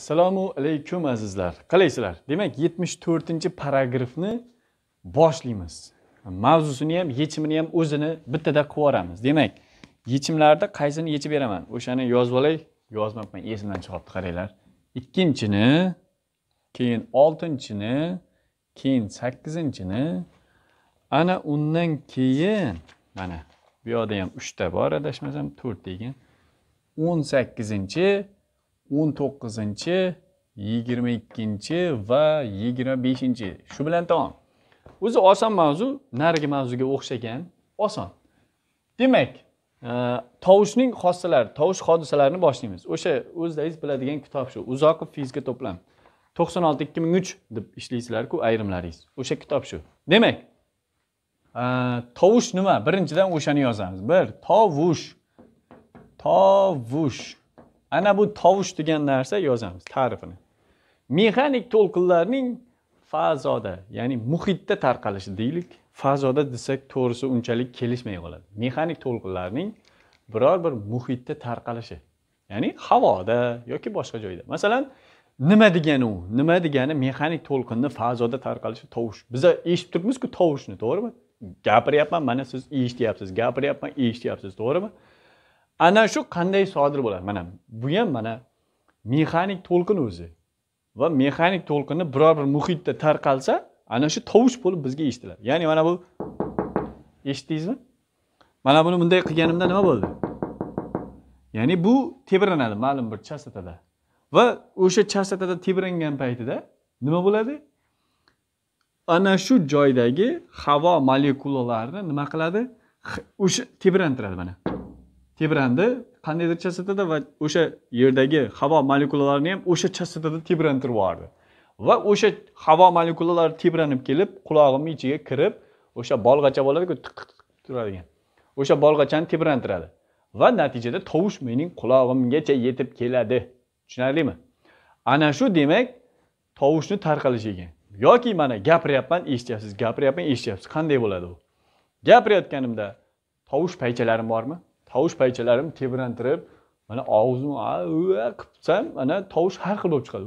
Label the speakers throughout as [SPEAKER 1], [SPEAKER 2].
[SPEAKER 1] assalomu alaykum azizlar qalaysizlar demak 74 paragrafni boshlaymiz mavzusini ham yechimini ham o'zini bittada qilib yuboramiz demak yechimlarda qaysini yechib beraman o'shani yozib olay yozmabman esimdan chiqyapti qaranglar ikkinchini keyin oltinchini keyin sakkizinchini ana undan keyin mana bu yoqda ham uchta bor adashmasam to'rtta ekan o'n sakkizinchi 19 to'qqizinchi yigirma ikkinchi va 25 beshinchi shu bilan tamom o'zi oson mavzu narigi mavzuga o'xshagan oson demak e, tovushning xossalari tovush hodisalarini boshlaymiz o'sha o'zlaringiz biladigan kitob shu uzoqov fizika to'plam to'qson olti ikki ming uch deb ishlaysizlarku ayrimlaringiz o'sha kitob shu demak e, tovush nima birinchidan o'shani yozamiz bir tovush tovush ana bu tovush degan narsa yozamiz ta'rifini mexanik to'lqinlarning fazoda ya'ni muhitda tarqalishi deylik fazoda desak to'g'risi unchalik kelishmay qoladi mexanik to'lqinlarning biror bir muhitda tarqalishi ya'ni havoda yoki boshqa joyda masalan nima degani u nima degani mexanik to'lqinni fazoda tarqalishi tovush biz eshitib turibmizku tovushni to'g'rimi gapiryapman mana siz eshityapsiz gapiryapman eshityapsiz to'g'rimi ana shu qanday sodir bo'ladi mana bu ham mana mexanik to'lqin o'zi va mexanik to'lqinni biror bir muhitda tarqalsa ana shu tovush bo'lib bizga eshitiladi ya'ni mana bu eshitdingizmi mana buni bunday qilganimda nima bo'ldi ya'ni bu tebranadi ma'lum bir chastotada va o'sha chastotada tebrangan paytida nima bo'ladi ana shu joydagi havo molekulalari nima qiladi o'sha tebrantiradi mana tebrandi qandaydir chastotada va o'sha yerdagi havo molekulalarini ham o'sha chastotada tebrantirib yubordi va o'sha havo molekulalari tebranib kelib qulog'imni ichiga kirib o'sha bolg'acha bo'ladiku tiq tiq turadigan o'sha bolg'achani tebrantiradi va natijada tovush mening qulog'imgacha yetib keladi tushunarlimi ana shu demak tovushni tarqalishi ekan yoki mana gapiryapman eshityapsiz gapiryapman eshityapsiz qanday bo'ladi u gapirayotganimda tovush paychalarim bormi tovush paychalarim tebrantirib mana og'zimni qilib mana tovush har xil bo'lib chiqadi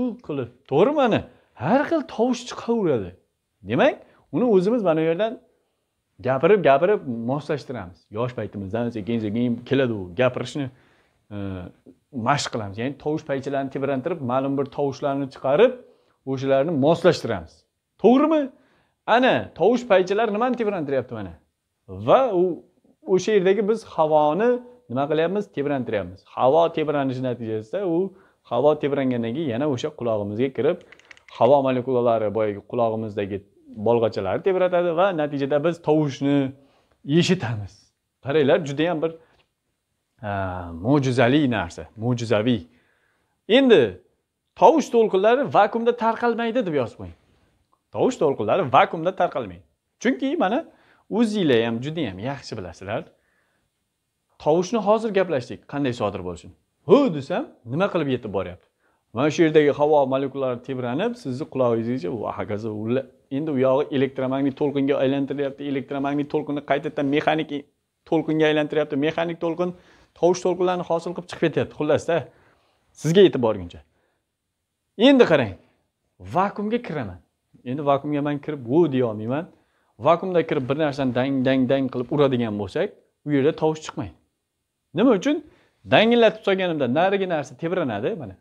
[SPEAKER 1] u qilib to'g'rimi mana har xil tovush chiqaveradi demak uni o'zimiz mana bu yerdan gapirib gapirib moslashtiramiz yosh paytimizdan sekin sekin keladi u gapirishni e, mashq qilamiz ya'ni tovush paychalarini tebrantirib ma'lum bir tovushlarni chiqarib o'shalarni moslashtiramiz to'g'rimi ana tovush paychalar nimani tebrantiryapti mana va u o'sha yerdagi biz havoni nima qilyapmiz tebrantiryapmiz havo tebranishi natijasida u havo tebrangandan keyin yana o'sha qulog'imizga kirib havo molekulalari boyagi qulog'imizdagi bolg'achalarni tebratadi va natijada biz tovushni eshitamiz qaranglar judayam bir mo'jizali narsa mo'jizaviy endi tovush to'lqinlari vakuumda tarqalmaydi deb yozib qo'ying tovush to'lqinlari vakuumda tarqalmaydi chunki mana o'zinglar ham judayam yaxshi bilasizlar tovushni hozir gaplashdik qanday sodir bo'lishini hu desam nima qilib yetib boryapti mana shu yerdagi havo molekulalari tebranib sizni qulog'ingizgacha va hokazo endi u yog'i elektromagnit to'lqinga aylantiryapti elektromagnit to'lqinni qaytadan mexanik to'lqinga aylantiryapti mexanik to'lqin tovush to'lqinlarini hosil qilib chiqib ketyapti xullasda sizga yetib borguncha endi qarang vakuumga kiraman endi vakuumga man kirib vo deya olmayman vakuumda kirib bir narsani dang dang dang qilib uradigan bo'lsak u yerda tovush chiqmaydi nima uchun dangillatib solganimda narigi narsa tebranadi mana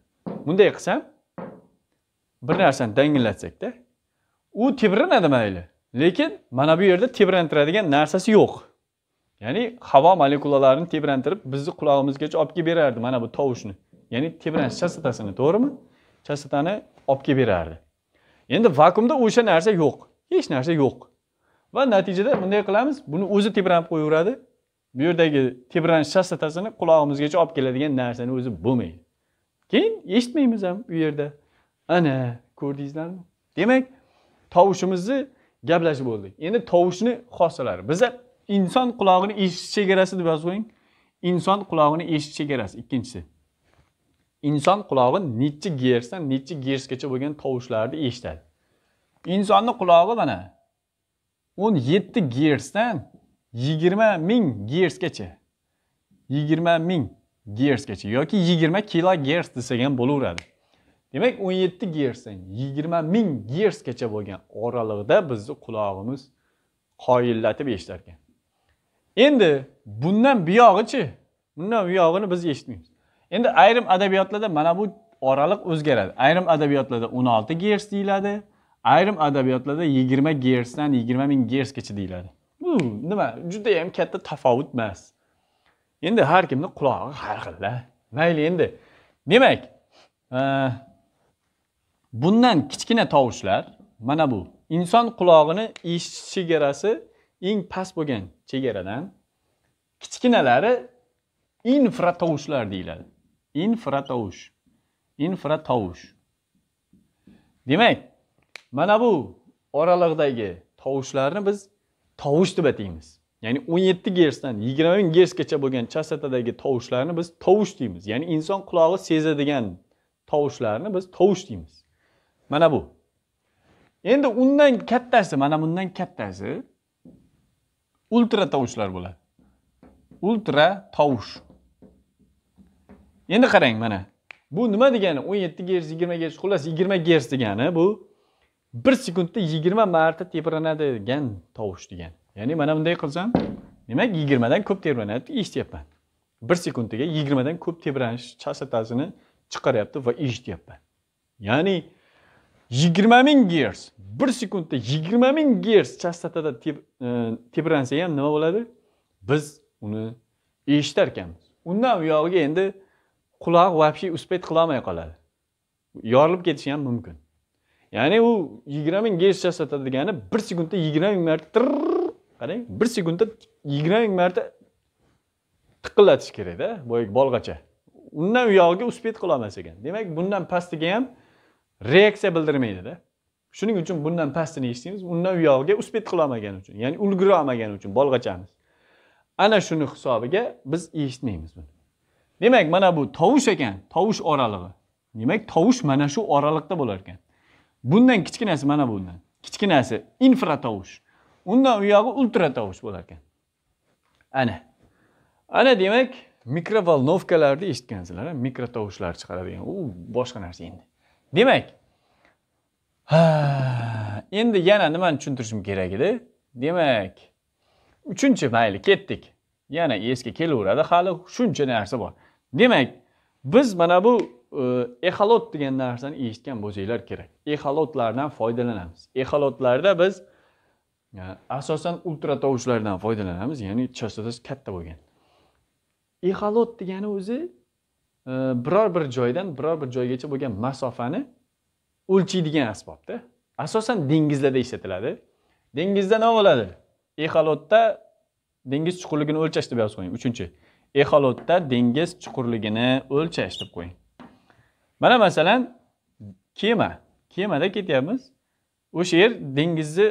[SPEAKER 1] bunday qilsam bir narsani dangillatsakda u tebranadi mayli lekin mana bu yerda tebrantiradigan narsasi yo'q ya'ni havo molekulalarini tebrantirib bizni qulog'imizgacha olib kelib berardi mana bu tovushni ya'ni tebranish chastotasini to'g'rimi chastotani olib kelib berardi endi vakuumda o'sha narsa yo'q hech narsa yo'q va natijada bunday qilamiz buni o'zi tebranib qo'yaveradi bu yerdagi tebranish chastotasini qulog'imizgacha olib keladigan narsani o'zi bo'lmaydi keyin eshitmaymiz ham u yerda ana ko'rdingizlarmi demak tovushimizni gaplashib bo'ldik endi tovushni xossalari biza inson qulog'ini eshitish chegarasi deb yozib qo'ying inson qulog'ini eshitish chegarasi ikkinchisi inson qulog'i nechi gersdan nechi gersgacha bo'lgan tovushlarni eshitadi insonni qulog'i mana o'n yetti gersdan yigirma ming gersgacha yigirma ming gersgacha yoki yigirma kilo gers desak ham bo'laveradi demak o'n yetti gersdan yigirma ming gersgacha bo'lgan oraliqda bizni qulog'imiz qoyillatib eshitar ekan endi bundan buyog'ichi bundan buyog'ini biz eshitmaymiz endi ayrim adabiyotlarda mana bu oraliq o'zgaradi ayrim adabiyotlarda 16 olti gers deyiladi ayrim adabiyotlarda yigirma gersdan yigirma ming gersgacha deyiladi bu hmm, nima judayam katta tafovut emas endi har kimni qulog'i har xilda mayli endi demak e, bundan kichkina tovushlar mana bu inson qulog'ini eshitish chegarasi eng past bo'lgan chegaradan kichkinalari infratovushlar deyiladi infratovush infratovush demak mana bu oraliqdagi tovushlarni biz tovush deb ataymiz ya'ni 17 yetti gersdan yigirma ming gersgacha bo'lgan chastotadagi tovushlarni biz tovush deymiz ya'ni inson qulog'i sezadigan tovushlarni biz tovush deymiz mana bu endi undan kattasi mana bundan kattasi ultra tovushlar bo'ladi ultra tovush endi qarang mana bu nima degani 17 yetti gers yigirma gers xullas yigirma gers degani bu bir sekundda yigirma marta tebranadi degan tovush degan ya'ni mana bunday qilsam demak yigirmadan ko'p tebranadi eshityapman bir sekundaga yigirmadan ko'p tebranish chastotasini chiqaryapti va eshityapman ya'ni yigirma ming gers bir sekundda yigirma ming gers chastotada e, tebransa ham nima bo'ladi biz uni eshitarkanmiz undan uyog'iga endi quloq вообще успеть qilolmay qoladi yorilib ketishi ham mumkin ya'ni u yigirma ming geysha degani bir sekundda yigirma ming marta qarang bir sekundda yigirma ming marta tiqillatish kerakda boyagi bolg'acha undan u yog'iga uspet qilolmas ekan demak bundan pastiga ham reaksiya bildirmaydida shuning uchun bundan pastini eshitamiz undan u yog'iga uspet qilolmagani uchun ya'ni ulgura olmagani uchun bolg'achamiz ana shuni hisobiga biz eshitmaymiz buni demak mana bu tovush ekan tovush oralig'i demak tovush mana shu oraliqda bo'lar ekan bundan kichkinasi mana bundan kichkinasi infra tovush undan uyog'i ultra tovush bo'lar ekan ana ana demak mikrovolnovkalarni eshitgansizlar mikro tovushlar chiqaradigan u boshqa narsa endi demak ha endi yana nimani tushuntirishim kerak edi demak uchinchi mayli ketdik yana esga kelaveradi hali shuncha narsa bor demak biz mana bu exolot degan narsani eshitgan bo'lsanglar kerak exolotlardan foydalanamiz exolotlarda biz asosan ultra tovushlardan foydalanamiz ya'ni chastotasi katta bo'lgan exolot degani o'zi biror bir joydan biror bir joygacha bo'lgan masofani o'lchaydigan asbobda asosan dengizlarda ishlatiladi dengizda nima bo'ladi exolotda dengiz chuqurligini o'lchash deb yozib qo'ying uchinchi exolotda dengiz chuqurligini o'lchash deb qo'ying mana masalan kema kemada ketyapmiz o'sha yer dengizni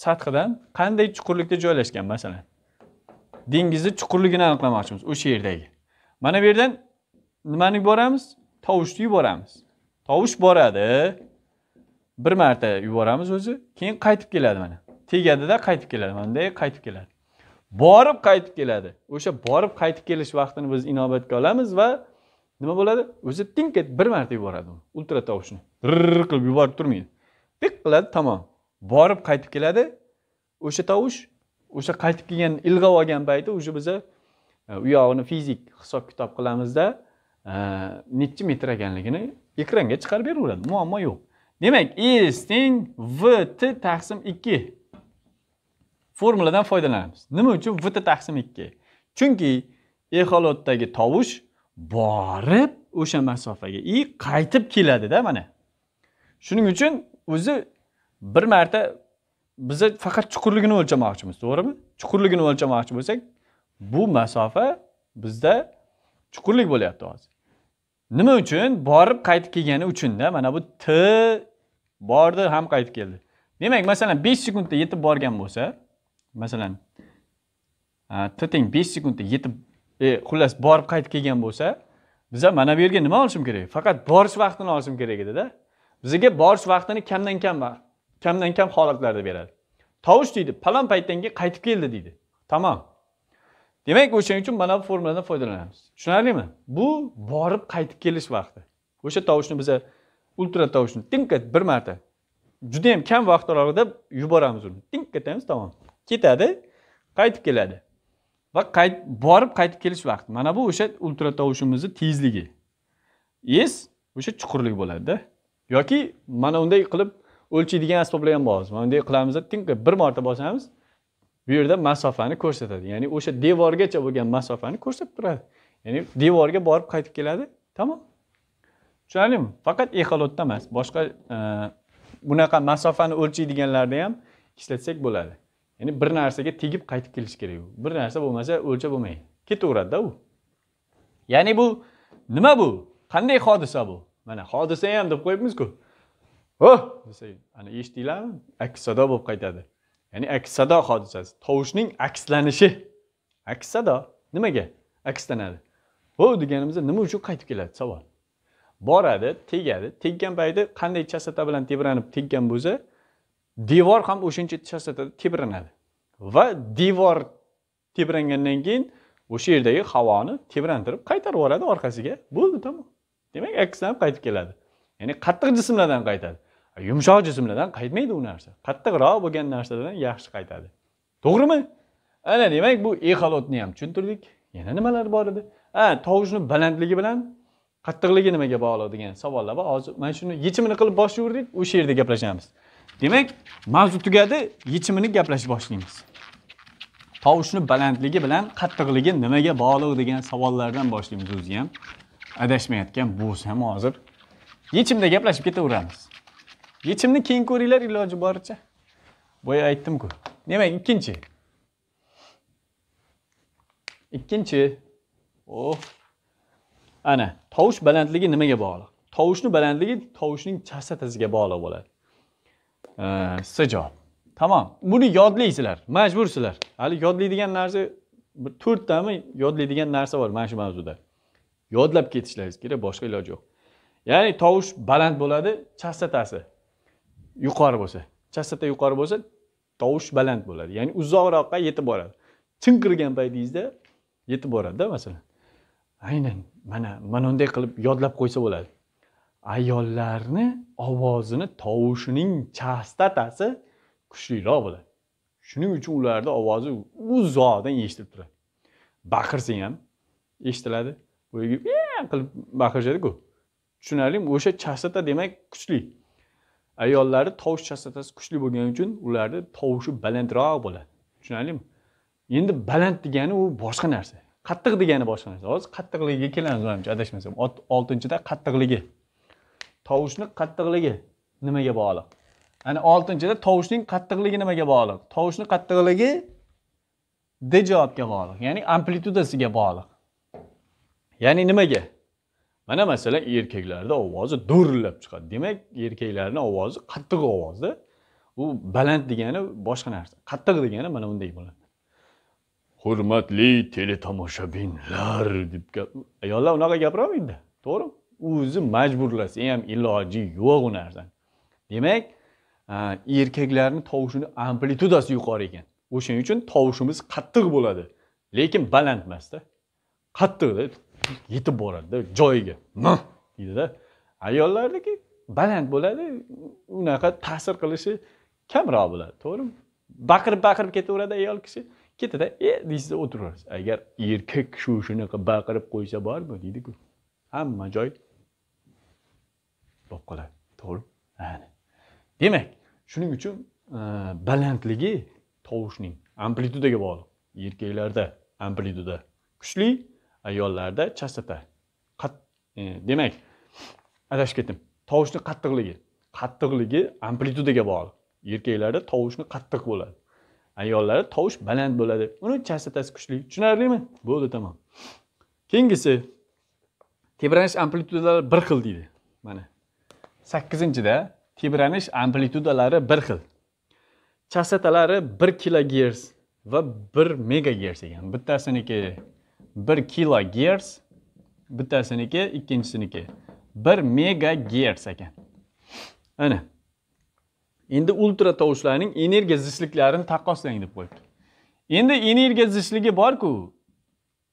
[SPEAKER 1] sathidan qanday chuqurlikda joylashgan masalan dengizni chuqurligini aniqlamoqchimiz o'sha yerdagi mana bu yerdan nimani yuboramiz tovushni yuboramiz tovush boradi bir marta yuboramiz o'zi keyin qaytib keladi mana tegadida qaytib keladi bunday qaytib keladi borib qaytib keladi o'sha borib qaytib kelish vaqtini biz inobatga olamiz va nima bo'ladi o'zi tink etib bir marta yuboradi ultra tovushni rrr qilib yuborib turmaydi tik qiladi tamom borib qaytib keladi o'sha tovush o'sha qaytib kelgan ilg'ab olgan payti уже biza e, u yog'ini fizik hisob kitob qilamizda e, nechi metr ekanligini ekranga chiqarib beraveradi muammo yo'q demak is teng vt taqsim ikki formuladan foydalanamiz nima uchun vt taqsim ikki chunki e tovush borib o'sha masofaga и qaytib keladida mana shuning uchun o'zi bir marta biza faqat chuqurligini o'lchamoqchimiz to'g'rimi chuqurligini o'lchamoqchi bo'lsak bu masofa bizda chuqurlik bo'lyapti hozir nima uchun borib qaytib kelgani uchunda mana bu t bordi ham qaytib keldi demak masalan besh sekundda yetib borgan bo'lsa masalan t teng besh sekundda yetib e xullas borib qaytib kelgan bo'lsa biza mana bu yerga nima olishim kerak faqat borish vaqtini olishim kerak edida bizga borish vaqtini kamdan kam kamdan kam holatlarda beradi tovush deydi palon paytdan keyin qaytib keldi deydi tamom demak o'shaning uchun mana bu formuladan foydalanamiz tushunarlimi bu borib qaytib kelish vaqti o'sha tovushni biza ultra tovushni tinka bir marta judayam kam vaqt oralig'ida yuboramiz uni tink tamom ketadi qaytib keladi va qayt borib qaytib kelish vaqti mana bu o'sha tovushimizni tezligi es o'sha chuqurlik bo'ladida yoki mana unday qilib o'lchaydigan asboblar ham bor mana bunday qilamiz tinka bir marta bosamiz bu yerda masofani ko'rsatadi ya'ni o'sha devorgacha bo'lgan masofani ko'rsatib turadi ya'ni devorga borib qaytib keladi tamom tushunarlimi faqat exolotda emas boshqa e, bunaqa masofani o'lchaydiganlarda ham ishlatsak bo'ladi ya'ni bir narsaga tegib qaytib kelish kerak u bir narsa bo'lmasa o'lchab bo'lmaydi ketaveradida u ya'ni bu nima bu qanday hodisa bu mana hodisa ham deb qo'yibmizku oh desa ana eshitdinglarmi aks sado bo'lib qaytadi ya'ni aks sado hodisasi tovushning akslanishi aks sado nimaga akslanadi ho oh, deganimizda nima uchun qaytib keladi savol boradi tegadi tekkan payti qanday chastota bilan tebranib teggan bo'lsa devor ham o'shancha chastotada tebranadi va devor tebrangandan keyin o'sha yerdagi havoni tebrantirib qaytarib yuboradi orqasiga bo'ldi tamom demak ham qaytib keladi ya'ni qattiq jismlardan qaytadi yumshoq jismlardan qaytmaydi u narsa qattiqroq bo'lgan narsadan yaxshi qaytadi to'g'rimi ana demak bu exolotni ham tushuntirdik yana nimalar bor edi ha tovushni balandligi bilan qattiqligi nimaga bog'liq degan savollar bor hozir mana shuni yechimini qilib boshlayverdik o'sha yerda gaplashamiz demak mavzu tugadi yechimini gaplashib boshlaymiz tovushni balandligi bilan qattiqligi nimaga bog'liq degan savollardan boshlaymiz o'zi ham adashmayotgan bo'lsam hozir yechimda gaplashib ketaveramiz yechimni keyin ko'ringlar iloji boricha boya aytdimku demak ikkinchi ikkinchi oh ana tovush balandligi nimaga bog'liq tovushni balandligi tovushning chastotasiga bog'liq bo'ladi sijob tamom buni yodlaysizlar majbursizlar hali yodlaydigan narsa bir to'rttami yodlaydigan narsa bor mana shu mavzuda yodlab ketishlaringiz kerak boshqa iloji yo'q ya'ni tovush baland bo'ladi chastotasi yuqori bo'lsa chastota yuqori bo'lsa tovush baland bo'ladi ya'ni uzoqroqqa yetib boradi chinqirgan paytingizda yetib boradida masalan aynan mana mana unday qilib yodlab qo'ysa bo'ladi ayollarni ovozini tovushining chastatasi kuchliroq bo'ladi shuning uchun ularni ovozi uzoqdan eshitilib turadi baqirsang ham eshitiladi boyagi qilib baqirishadiku tushunarlimi o'sha chastota demak kuchli ayollarni tovush chastotasi kuchli bo'lgani uchun ularni tovushi balandroq bo'ladi tushunarlimi endi baland degani u boshqa narsa qattiq degani boshqa narsa hozir qattiqligiga kelamiz manimcha adashmasam oltinchida qattiqligi tovushni qattiqligi nimaga bog'liq ana oltinchida tovushning qattiqligi nimaga bog'liq tovushni qattiqligi d javobga bog'liq ya'ni amplitudasiga bog'liq ya'ni nimaga mana masalan erkaklarda ovozi do'rillab chiqadi demak erkaklarni ovozi qattiq ovozda u baland degani boshqa narsa qattiq degani mana bunday bo'ladi hurmatli teletomoshabinlar deb ayollar unaqa gapirolmaydi to'g'rimi o'zi majburlasa ham iloji yo'q u narsani demak erkaklarni tovushini amplitudasi yuqori ekan o'shaning uchun tovushimiz qattiq bo'ladi lekin baland emasda qattiqda yetib boradida joyiga deydida ayollarniki baland bo'ladi unaqa ta'sir qilishi kamroq bo'ladi to'g'rimi baqirib baqirib ketaveradi ayol kishi ketadi e deysiz o'tiraverasiz agar erkak kishi shunaqa baqirib qo'ysa bormi deydiku hamma joy bo'lib qoladi to'g'rimi demak shuning uchun e, balandligi tovushning amplitudaga bog'liq erkaklarda amplituda kuchli ayollarda chastota e, demak adashib ketdim tovushni qattiqligi qattiqligi amplitudaga bog'liq erkaklarda tovushni qattiq bo'ladi ayollarda tovush baland bo'ladi uni chastotasi kuchli tushunarlimi bo'ldi tamom keyingisi tebranish amplitudalari bir xil deydi mana sakkizinchida tebranish amplitudalari bir xil chastatalari bir kilogerts va bir megagerts ekan bittasiniki bir kilogerts bittasiniki ikkinchisiniki bir megagerts ekan ana endi ultra tovushlarning energiya zichliklarini taqqoslang deb qo'yibdi endi energiya zichligi borku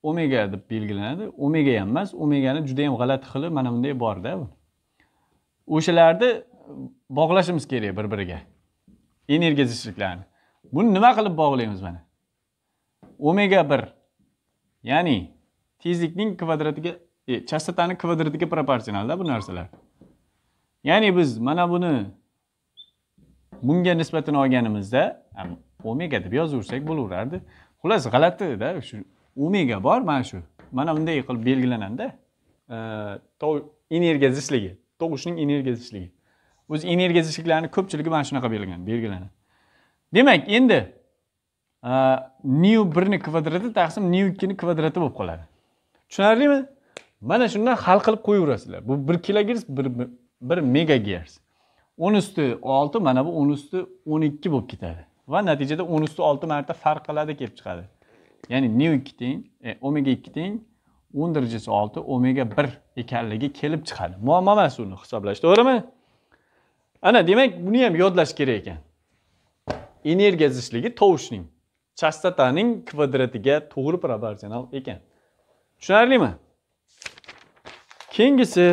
[SPEAKER 1] omega deb belgilanadi omega ham emas omegani juda yam g'alati xili mana bunday borda o'shalarni bog'lashimiz kerak bir biriga energiya zicliklarni buni nima qilib bog'laymiz mana omega bir ya'ni tezlikning kvadratiga e, chastotani kvadratiga proporsionalda bu narsalar ya'ni biz mana buni bunga nisbatan olganimizda omega deb yozaversak bo'laverardi xullas g'alatida shu omega bor mana shu mana bunday qilib belgilanadida e, energiya zichligi tovushning energiya zichligi o'zi energiya zichliklarini ko'pchiligi mana shunaqa belgilanadi belgilanadi demak endi e, new birni kvadrati taqsim new ikkini kvadrati bo'lib qoladi tushunarlimi mana shundan hal qilib qo'yaverasizlar bu bir kilogers bir, bir megagers o'n usti olti mana bu o'n usti o'n ikki bo'lib ketadi va natijada o'n usti olti marta farq qiladi kelib chiqadi ya'ni nu ikki teng e, omega ikki teng o'n darajasi olti omega bir ekanligi kelib chiqadi muammo emas uni hisoblash to'g'rimi ana demak buni ham yodlash kerak ekan energiya zichligi tovushning chastotaning kvadratiga to'g'ri proporsional ekan tushunarlimi keyingisi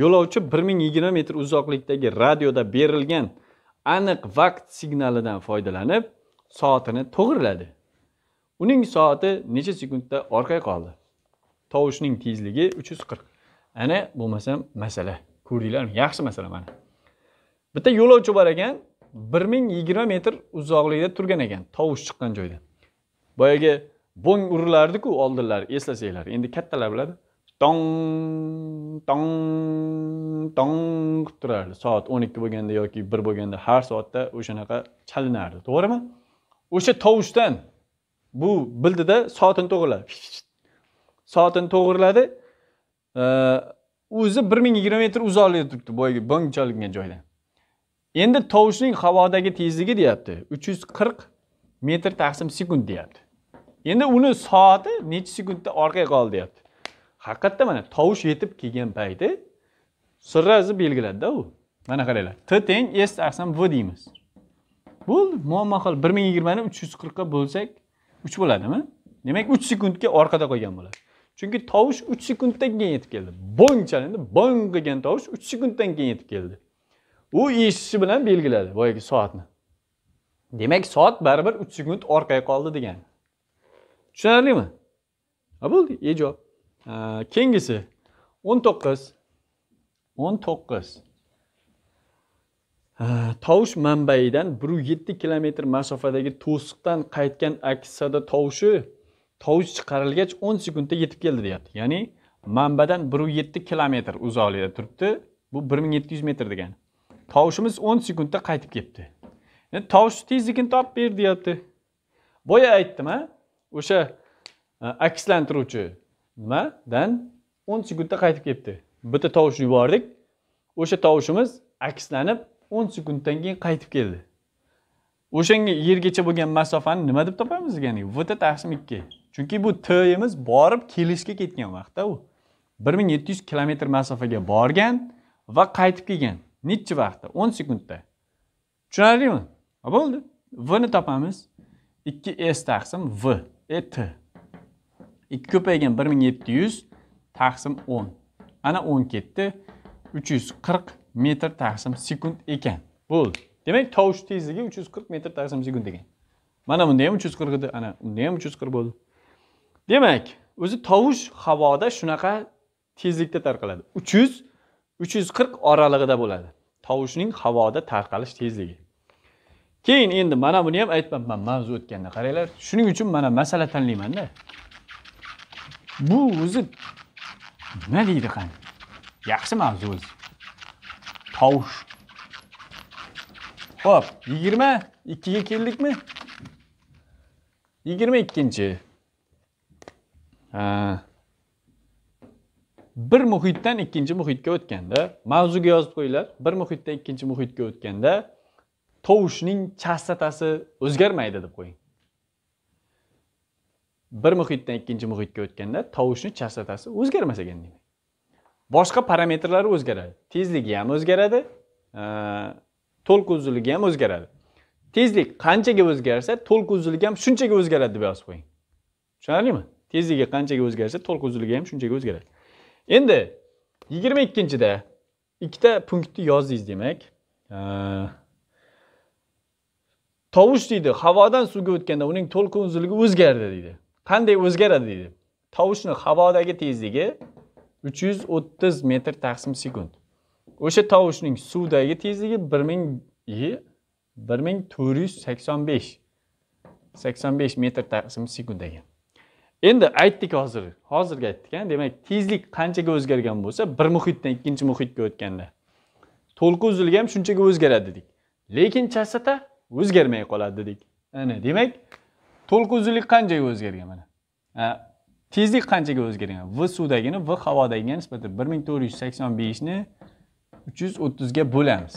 [SPEAKER 1] yo'lovchi bir ming yigirma metr uzoqlikdagi radioda berilgan aniq vaqt signalidan foydalanib soatini to'g'riladi Uning soati necha sekundda orqaga qoldi? Tovushning tezligi 340. Ana bo'lmasam masala. Ko'rdinglarmi? Yaxshi masala mana. Bitta yo'lovchi bor ekan, 1020 metr uzoqlikda turgan ekan, tovush chiqqan joyda. Boyagi bo'ng urilardiku ku oldinlar, eslasanglar. Endi kattalar biladi. Tong tong tong turardi. Soat 12 bo'lganda yoki 1 bo'lganda har soatda o'shanaqa chalinardi, to'g'rimi? O'sha tovushdan bu bildida soatini to'g'irladi soatini to'g'irladi o'zi bir ming yigirma metr uzoqlikda turibdi boyagi bong chalingan joydan endi tovushning havodagi tezligi deyapti uch yuz qirq metr taqsim sekund deyapti endi uni soati necha sekundda orqaga qoldi deyapti haqiqatda mana tovush yetib kelgan payti srazi belgiladida u mana qaranglar t teng s taqsim v deymiz bo'ldi muammo qil bir ming yigirmani uch yuz qirqqa bo'lsak 3 bo'ladimi demak 3 sekundga orqada qolgan bo'ladi chunki tovush 3 sekunddan keyin yetib keldi bong chalindi bong qilgan tovush 3 sekunddan keyin yetib keldi u eshitishi bilan belgiladi boyagi soatni demak soat baribir 3 sekund orqaga qoldi degani tushunarlimi bo'ldi keyingisi javob keyingisi 19 19 Э, tovush manbaidan bir yetti kilometr masofadagi to'siqdan qaytgan aks sado tovushi tovush chiqarilgach o'n sekundda yetib keldi deyapti ya'ni manbadan bir yetti kilometr uzoqlikda turibdi bu bir ming yetti yuz metr degani tovushimiz o'n sekundda qaytib kelibdi endi tovushni tezligini topib ber deyapti boya aytdim a o'sha e, akslantiruvchi nimadan o'n sekundda qaytib kelibdi bitta tovush yubordik o'sha tovushimiz akslanib o'n sekunddan keyin qaytib keldi o'shanga yergacha bo'lgan masofani nima deb topamiz ya'ni vt taqsim ikki chunki bu t borib kelishga ketgan vaqtda u bir ming yetti yuz kilometr masofaga borgan va qaytib kelgan nechi vaqtda o'n sekundda tushunarlimi bo'ldi vni topamiz ikki s taqsim v e t ikki ko'paygan bir ming yetti yuz taqsim o'n ana o'n ketdi uch yuz qirq metr taqsim sekund ekan bo'ldi demak tovush tezligi uch yuz qirq metr taqsim sekund ekan mana bunda ham uch yuz qirq edi ana unda ham uch yuz qirq bo'ldi demak o'zi tovush havoda shunaqa tezlikda tarqaladi uch yuz uch yuz qirq oralig'ida bo'ladi tovushning havoda tarqalish tezligi keyin endi mana buni ham aytmabman mavzu o'tganda qaranglar shuning uchun mana masala tanlaymanda bu o'zi nima deydi qani yaxshi mavzu o'zi tavuş. ho'p yigirma ikkiga keldikmi yigirma ikkinchi bir muhitdan ikkinchi muhitga de mavzuga yozib qo'yinglar bir muhitdan ikkinchi muhitga o'tganda tovushning chastotasi o'zgarmaydi deb qo'ying bir muhitdan ikkinchi muhitga o'tganda tovushni chastotasi o'zgarmas ekan demak boshqa parametrlari o'zgaradi tezligi ham o'zgaradi e, to'lq uzunligi ham o'zgaradi tezlik qanchaga o'zgarsa to'lq uzunligi ham shunchaga o'zgaradi deb yozib qo'ying tushunarlimi tezligi qanchaga o'zgarsa to'lq uzunligi ham shunchaga o'zgaradi endi yigirma ikkinchida ikkita punktni yozdingiz demak e, tovush deydi havodan suvga o'tganda uning to'lqin uzunligi o'zgardi deydi qanday o'zgaradi deydi tovushni havodagi tezligi uch yuz o'ttiz metr taqsim sekund o'sha tovushning suvdagi tezligi bir ming bir ming to'rt yuz sakson besh sakson besh metr taqsim sekund degan endi aytdik hozir hozirgi aytdik a demak tezlik qanchaga o'zgargan bo'lsa bir muhitdan ikkinchi muhitga o'tganda to'lqin uzunligi ham shunchaga o'zgaradi dedik lekin chastota o'zgarmay qoladi dedik ana demak to'lqin uzunlik qanchaga o'zgargan mana tezlik qanchaga o'zgargan v suvdagini v havodagiga nisbatan bir ming to'rt yuz sakson beshni uch yuz o'ttizga bo'lamiz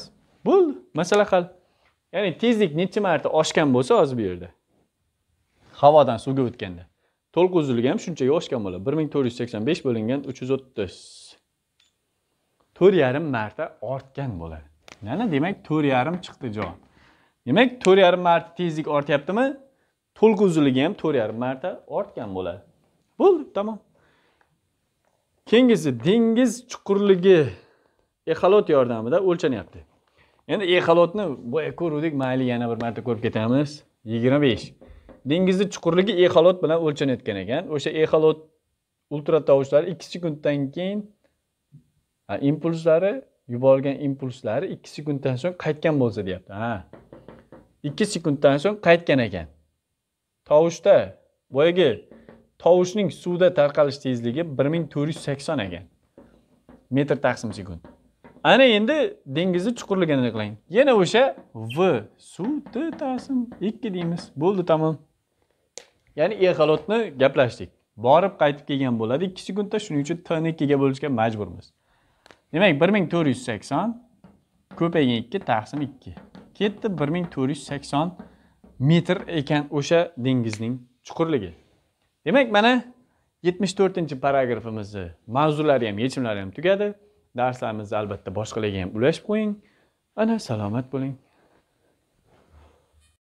[SPEAKER 1] bo'ldi masala hal ya'ni tezlik necha marta oshgan bo'lsa hozir bu yerda havodan suvga o'tganda to'liq uzunligi ham shunchaga oshgan bo'ladi bir ming to'rt yuz sakson besh bo'lingan uch yuz o'ttiz to'rt yarim marta ortgan bo'ladi mana demak to'rt yarim chiqdi javob demak to'rt yarim marta tezlik ortyaptimi to'liq uzunligi ham to'rt yarim marta ortgan bo'ladi bo'ldi tamom keyingisi dengiz chuqurligi exolot yordamida o'lchanyapti endi exolotni boya ko'ruvdik mayli yana bir marta ko'rib ketamiz yigirma besh dengizni chuqurligi exolot bilan o'lchanayotgan ekan o'sha exolot ultratovushlar ikki sekunddan keyin impulslari yuborgan impulslari ikki sekunddan so'ng qaytgan bo'lsa deyapti ha ikki sekunddan so'ng qaytgan ekan tovushda boyagi tovushning suvda tarqalish tezligi bir ming to'rt yuz sakson ekan. Metr taqsim sekund. Ana endi dengizni chuqurligini aniqlang. Yana o'sha V suv T taqsim ikki deymiz. Bo'ldi, tamom. Ya'ni exolotni gaplashdik. Borib qaytib kelgan bo'ladi ikki sekundda, shuning uchun tni ikkiga bo'lishga majburmiz. Demak, bir ming to'rt yuz sakson ko'paygan ikki taqsim ikki Ketdi bir ming to'rt yuz sakson metr ekan o'sha dengizning chuqurligi. demak mana 74 paragrafimizni mavzulari ham yechimlari ham tugadi darslarimizni albatta boshqalarga ham ulashib qo'ying ana salomat bo'ling